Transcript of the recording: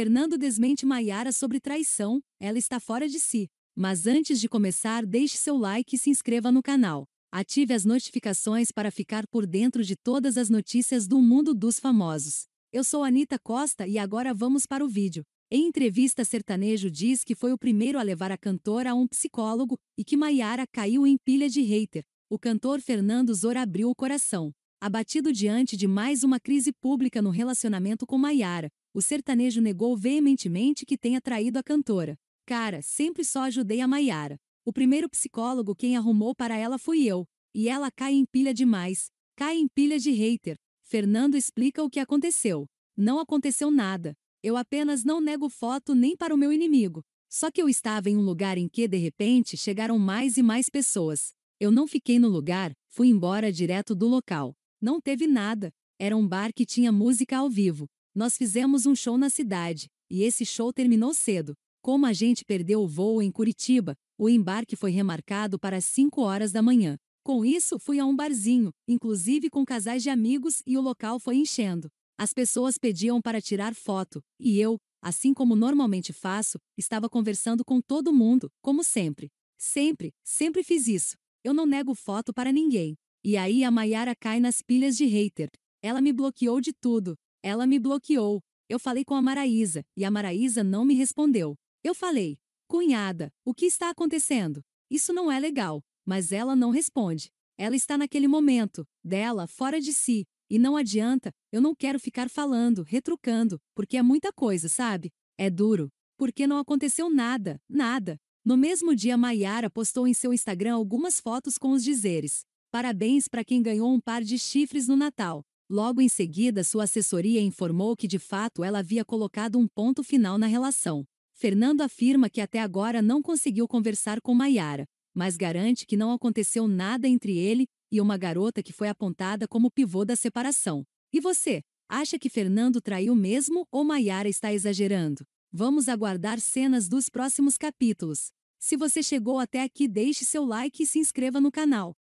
Fernando desmente Maiara sobre traição, ela está fora de si. Mas antes de começar, deixe seu like e se inscreva no canal. Ative as notificações para ficar por dentro de todas as notícias do mundo dos famosos. Eu sou Anita Costa e agora vamos para o vídeo. Em entrevista, Sertanejo diz que foi o primeiro a levar a cantora a um psicólogo e que Maiara caiu em pilha de hater. O cantor Fernando Zor abriu o coração. Abatido diante de mais uma crise pública no relacionamento com Maiara, o sertanejo negou veementemente que tenha traído a cantora. Cara, sempre só ajudei a Maiara. O primeiro psicólogo quem arrumou para ela fui eu, e ela cai em pilha demais, cai em pilha de hater. Fernando explica o que aconteceu. Não aconteceu nada. Eu apenas não nego foto nem para o meu inimigo. Só que eu estava em um lugar em que, de repente, chegaram mais e mais pessoas. Eu não fiquei no lugar, fui embora direto do local. Não teve nada. Era um bar que tinha música ao vivo. Nós fizemos um show na cidade, e esse show terminou cedo. Como a gente perdeu o voo em Curitiba, o embarque foi remarcado para 5 horas da manhã. Com isso, fui a um barzinho, inclusive com casais de amigos, e o local foi enchendo. As pessoas pediam para tirar foto, e eu, assim como normalmente faço, estava conversando com todo mundo, como sempre. Sempre, sempre fiz isso. Eu não nego foto para ninguém. E aí a Maiara cai nas pilhas de hater. Ela me bloqueou de tudo, ela me bloqueou. Eu falei com a Maraísa, e a Maraísa não me respondeu. Eu falei, cunhada, o que está acontecendo? Isso não é legal, mas ela não responde. Ela está naquele momento, dela, fora de si, e não adianta, eu não quero ficar falando, retrucando, porque é muita coisa, sabe? É duro. Porque não aconteceu nada, nada. No mesmo dia, Maiara postou em seu Instagram algumas fotos com os dizeres: Parabéns para quem ganhou um par de chifres no Natal. Logo em seguida, sua assessoria informou que de fato ela havia colocado um ponto final na relação. Fernando afirma que até agora não conseguiu conversar com Maiara, mas garante que não aconteceu nada entre ele e uma garota que foi apontada como pivô da separação. E você, acha que Fernando traiu mesmo ou Maiara está exagerando? Vamos aguardar cenas dos próximos capítulos. Se você chegou até aqui, deixe seu like e se inscreva no canal.